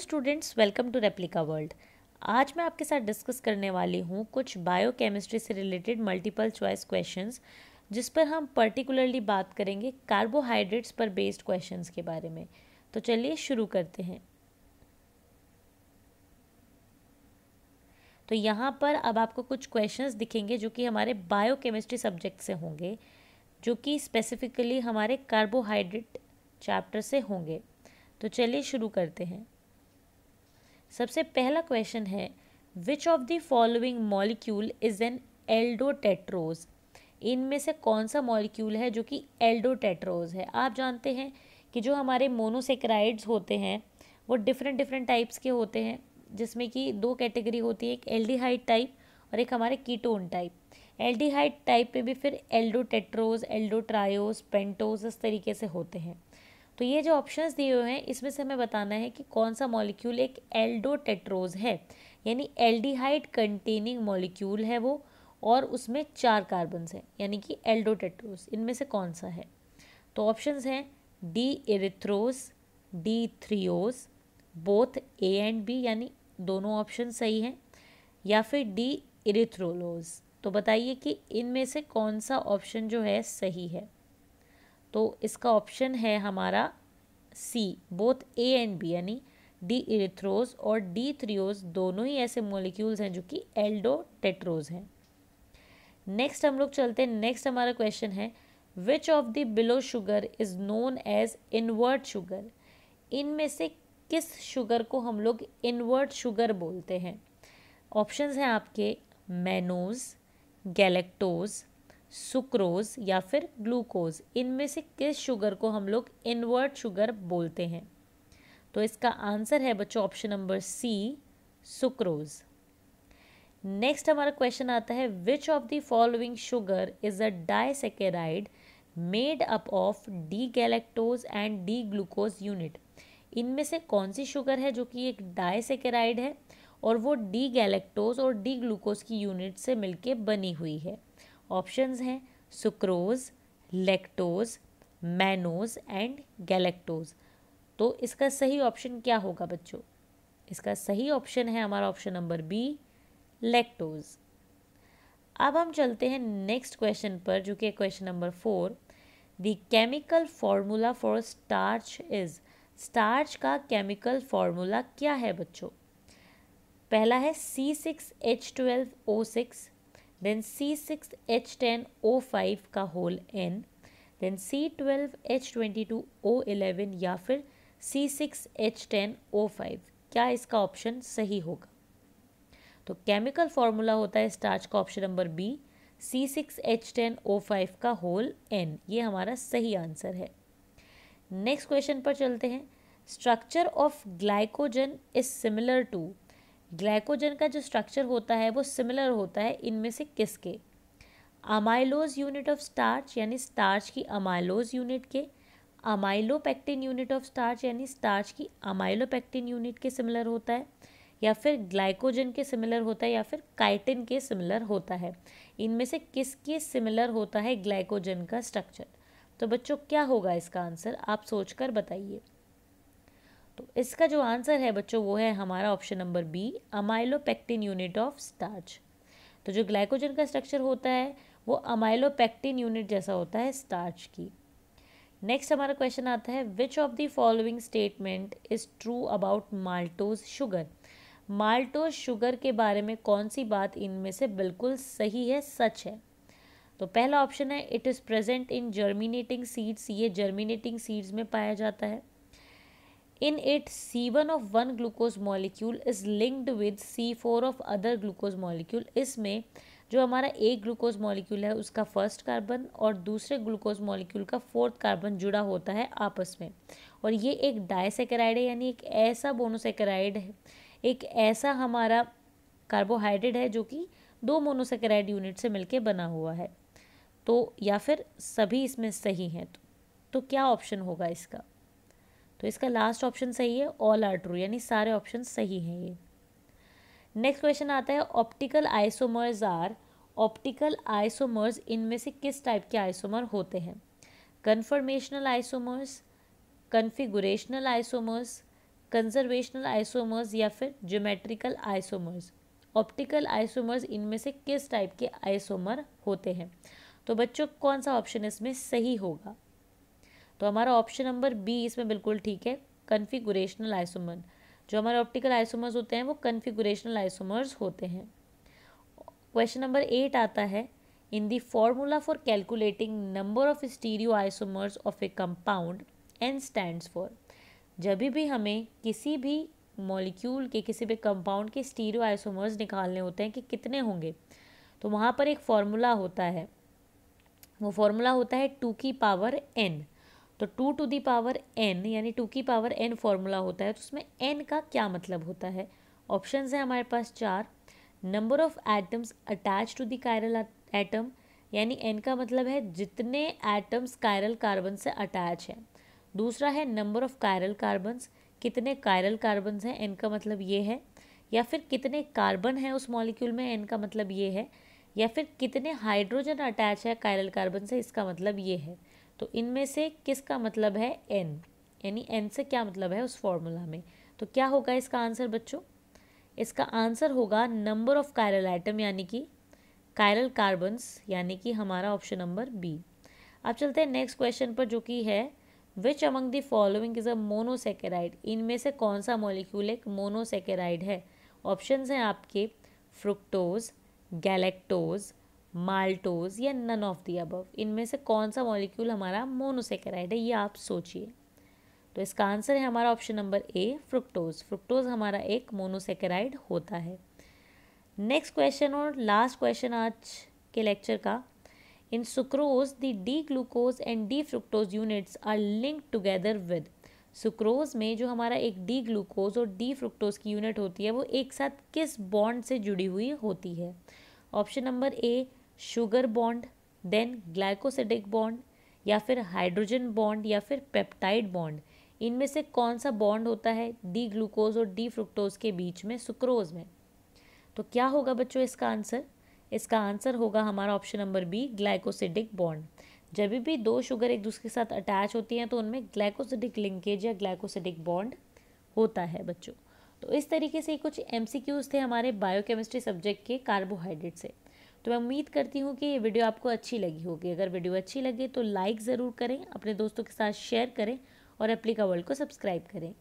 Students welcome to replica world आज मैं आपके साथ डिस्कस करने वाली हूँ कुछ बायोकेमिस्ट्री से रिलेटेड मल्टीपल चॉइस क्वेश्चंस जिस पर हम पर्टिकुलरली बात करेंगे कार्बोहाइड्रेट्स पर बेस्ड क्वेश्चंस के बारे में तो चलिए शुरू करते हैं तो यहाँ पर अब आपको कुछ क्वेश्चंस दिखेंगे जो कि हमारे बायोकेमिस्ट्री सब्जेक्ट से होंगे जो कि स्पेसिफिकली हमारे कार्बोहाइड्रेट चैप्टर से होंगे तो चलिए शुरू करते हैं सबसे पहला क्वेश्चन है which of the following molecule is an aldotetrose इनमें से कौन सा मॉलिक्यूल है जो कि एल्डोटेट्रोज है आप जानते हैं कि जो हमारे मोनोसेक्राइड्स होते हैं वो डिफरेंट डिफरेंट टाइप्स के होते हैं जिसमें कि दो कैटेगरी होती है एक एल्डिहाइड टाइप और एक हमारे कीटोन टाइप एल्डिहाइड टाइप में भी फिर एल्डोटेट्रोज एल्डोट्रायोज पेंटोज इस तरीके से होते हैं तो ये जो ऑप्शंस दिए हुए हैं इसमें से हमें बताना है कि कौन सा मॉलिक्यूल एक एल्डोटेट्रोज है यानी एल्डिहाइड कंटेनिंग मॉलिक्यूल है वो और उसमें चार कार्बन्स हैं यानी कि एल्डोटेट्रोज इनमें से कौन सा है तो ऑप्शंस हैं D erythrose D threose both A and B यानी दोनों ऑप्शन सही हैं या फिर डी इरिथ्रोलोज तो बताइए कि इनमें से कौन सा ऑप्शन जो है सही है तो इसका ऑप्शन है हमारा C both A and B यानी डी इरिथ्रोज और डी थ्रियोज दोनों ही ऐसे मोलिक्यूल्स हैं जो कि एल्डो टेट्रोज हैं नेक्स्ट हम लोग चलते हैं नेक्स्ट हमारा क्वेश्चन है which of the below sugar is known as invert sugar इनमें से किस शुगर को हम लोग इनवर्ट शुगर बोलते हैं ऑप्शंस हैं आपके मैनोज गैलेक्टोज सुक्रोज या फिर ग्लूकोज इनमें से किस शुगर को हम लोग इन्वर्ट शुगर बोलते हैं तो इसका आंसर है बच्चों option number C sucrose next हमारा क्वेश्चन आता है which of the following sugar is a disaccharide made up of D galactose and D glucose unit इनमें से कौन सी शुगर है जो कि एक डायसेकेराइड है और वो डी गैलेक्टोज और डी ग्लूकोज की यूनिट से मिलके बनी हुई है ऑप्शंस हैं sucrose lactose mannose and galactose तो इसका सही ऑप्शन क्या होगा बच्चों इसका सही ऑप्शन है हमारा ऑप्शन नंबर बी लेक्टोज अब हम चलते हैं नेक्स्ट क्वेश्चन पर जो कि question number four the chemical formula for starch is starch का केमिकल फॉर्मूला क्या है बच्चों पहला है C six H twelve O six then C six H ten O five का whole N then C twelve H twenty two O eleven या फिर C six H ten O five क्या इसका ऑप्शन सही होगा तो केमिकल फार्मूला होता है स्टार्च का option number B C six H ten O five का होल एन ये हमारा सही आंसर है नेक्स्ट क्वेश्चन पर चलते हैं structure of glycogen is similar to glycogen का जो स्ट्रक्चर होता है वो सिमिलर होता है इनमें से किसके अमाइलोज यूनिट ऑफ स्टार्च यानी स्टार्च की अमाइलोज यूनिट के अमाइलोपेक्टिन यूनिट ऑफ स्टार्च यानी स्टार्च की अमाइलोपेक्टिन यूनिट के सिमिलर होता है या फिर ग्लाइकोजन के सिमिलर होता है या फिर काइटिन के सिमिलर होता है इनमें से किसके सिमिलर होता है ग्लाइकोजन का स्ट्रक्चर तो बच्चों क्या होगा इसका आंसर आप सोचकर बताइए तो इसका जो आंसर है बच्चों वो है हमारा option number B amylopectin unit of starch तो जो ग्लाइकोजन का स्ट्रक्चर होता है वो अमाइलोपेक्टिन यूनिट जैसा होता है स्टार्च की नेक्स्ट हमारा क्वेश्चन आता है which of the following statement is true about maltose sugar maltose sugar के बारे में कौन सी बात इनमें से बिल्कुल सही है सच है तो पहला ऑप्शन है it is present in germinating seeds ये जर्मिनेटिंग सीड्स में पाया जाता है In it, C1 of one glucose molecule is linked with C4 of other glucose molecule. इसमें जो हमारा एक ग्लूकोज मॉलिक्यूल है उसका फर्स्ट कार्बन और दूसरे ग्लूकोज मॉलिक्यूल का फोर्थ कार्बन जुड़ा होता है आपस में और ये एक डायसेकेराइड है यानी एक ऐसा मोनोसेकेराइड है एक ऐसा हमारा कार्बोहाइड्रेट है जो कि दो मोनोसेकेराइड यूनिट से मिलके बना हुआ है तो या फिर सभी इसमें सही हैं तो, तो क्या ऑप्शन होगा इसका तो इसका लास्ट ऑप्शन सही है ऑल आर ट्रू यानी सारे ऑप्शन सही हैं ये नेक्स्ट क्वेश्चन आता है optical isomers are optical isomers इनमें से किस टाइप के आइसोमर होते हैं conformational isomers configurational isomers conservational isomers या फिर ज्योमेट्रिकल आइसोमर्स ऑप्टिकल आइसोमर्स इनमें से किस टाइप के आइसोमर होते हैं तो बच्चों कौन सा ऑप्शन इसमें सही होगा तो हमारा ऑप्शन नंबर बी इसमें बिल्कुल ठीक है कन्फिगुरेशनल आइसोमर जो हमारे ऑप्टिकल आइसोमर्स होते हैं वो कन्फिगुरेशनल आइसोमर्स होते हैं क्वेश्चन नंबर एट आता है in the formula for calculating number of stereo isomers of a compound n stands for जब भी हमें किसी भी मॉलिक्यूल के किसी भी कंपाउंड के स्टीरियो आइसोमर्स निकालने होते हैं कि कितने होंगे तो वहाँ पर एक फॉर्मूला होता है वो फॉर्मूला होता है टू की पावर एन तो two to the power n यानी टू की पावर एन फॉर्मूला होता है तो उसमें एन का क्या मतलब होता है ऑप्शन है हमारे पास चार number of atoms attach to the chiral atom यानी एन का मतलब है जितने एटम्स कायरल कार्बन से अटैच है दूसरा है नंबर ऑफ कायरल कार्बन्स कितने कायरल कार्बन हैं एन का मतलब ये है या फिर कितने कार्बन हैं उस मॉलिक्यूल में एन का मतलब ये है या फिर कितने हाइड्रोजन अटैच है कायरल कार्बन से इसका मतलब ये है तो इनमें से किसका मतलब है एन यानी एन से क्या मतलब है उस फॉर्मूला में तो क्या होगा इसका आंसर बच्चों इसका आंसर होगा नंबर ऑफ कायरल आइटम यानी कि कायरल कार्बन्स यानी कि हमारा ऑप्शन नंबर बी अब चलते हैं नेक्स्ट क्वेश्चन पर जो कि है which among the following is a monosaccharide इनमें से कौन सा मॉलिक्यूल एक मोनोसेकेराइड है ऑप्शन हैं आपके फ्रुक्टोज गैलेक्टोज माल्टोज या नन ऑफ दी अबव इनमें से कौन सा मॉलिक्यूल हमारा मोनोसेकेराइड है ये आप सोचिए तो इसका आंसर है हमारा option number A fructose fructose हमारा एक मोनोसेकेराइड होता है नेक्स्ट क्वेश्चन और लास्ट क्वेश्चन आज के लेक्चर का in sucrose the D glucose and D fructose units are link together with sucrose में जो हमारा एक डी ग्लूकोज और डी फ्रुक्टोज की यूनिट होती है वो एक साथ किस बॉन्ड से जुड़ी हुई होती है option number A sugar bond then glycosidic bond या फिर हाइड्रोजन बॉन्ड या फिर पेप्टाइड बॉन्ड इनमें से कौन सा बॉन्ड होता है डी ग्लूकोज और डी फ्रुक्टोज के बीच में सुक्रोज में तो क्या होगा बच्चों इसका आंसर इसका आंसर होगा हमारा option number B glycosidic bond जब भी दो शुगर एक दूसरे के साथ अटैच होती हैं तो उनमें ग्लाइकोसिडिक लिंकेज या ग्लाइकोसिडिक बॉन्ड होता है बच्चों तो इस तरीके से कुछ एम थे हमारे बायोकेमिस्ट्री सब्जेक्ट के कार्बोहाइड्रेट से तो मैं उम्मीद करती हूँ कि ये वीडियो आपको अच्छी लगी होगी अगर वीडियो अच्छी लगे तो लाइक ज़रूर करें अपने दोस्तों के साथ शेयर करें और एप्लीका वर्ल्ड को सब्सक्राइब करें